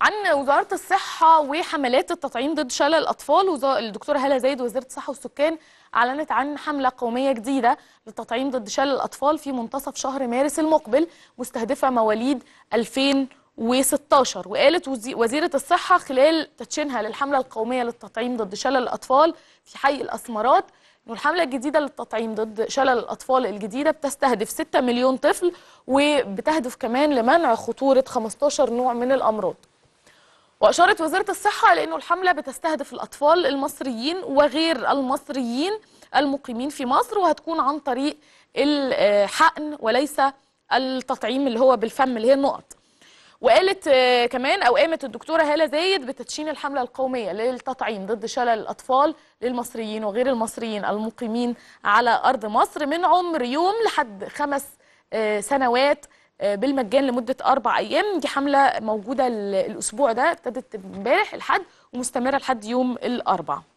عن وزاره الصحه وحملات التطعيم ضد شلل الاطفال الدكتوره هاله زايد وزيره الصحه والسكان اعلنت عن حمله قوميه جديده للتطعيم ضد شلل الاطفال في منتصف شهر مارس المقبل مستهدفه مواليد 2016 وقالت وزيره الصحه خلال تدشينها للحمله القوميه للتطعيم ضد شلل الاطفال في حي الاسمرات انه الحمله الجديده للتطعيم ضد شلل الاطفال الجديده بتستهدف 6 مليون طفل وبتهدف كمان لمنع خطوره 15 نوع من الامراض وأشارت وزارة الصحة لأن الحملة بتستهدف الأطفال المصريين وغير المصريين المقيمين في مصر وهتكون عن طريق الحقن وليس التطعيم اللي هو بالفم اللي هي النقط وقالت آه، كمان او قامت الدكتوره هاله زايد بتدشين الحمله القوميه للتطعيم ضد شلل الاطفال للمصريين وغير المصريين المقيمين على ارض مصر من عمر يوم لحد خمس آه، سنوات آه، بالمجان لمده اربع ايام دي حمله موجوده الاسبوع ده ابتدت امبارح الحد ومستمره لحد يوم الاربعاء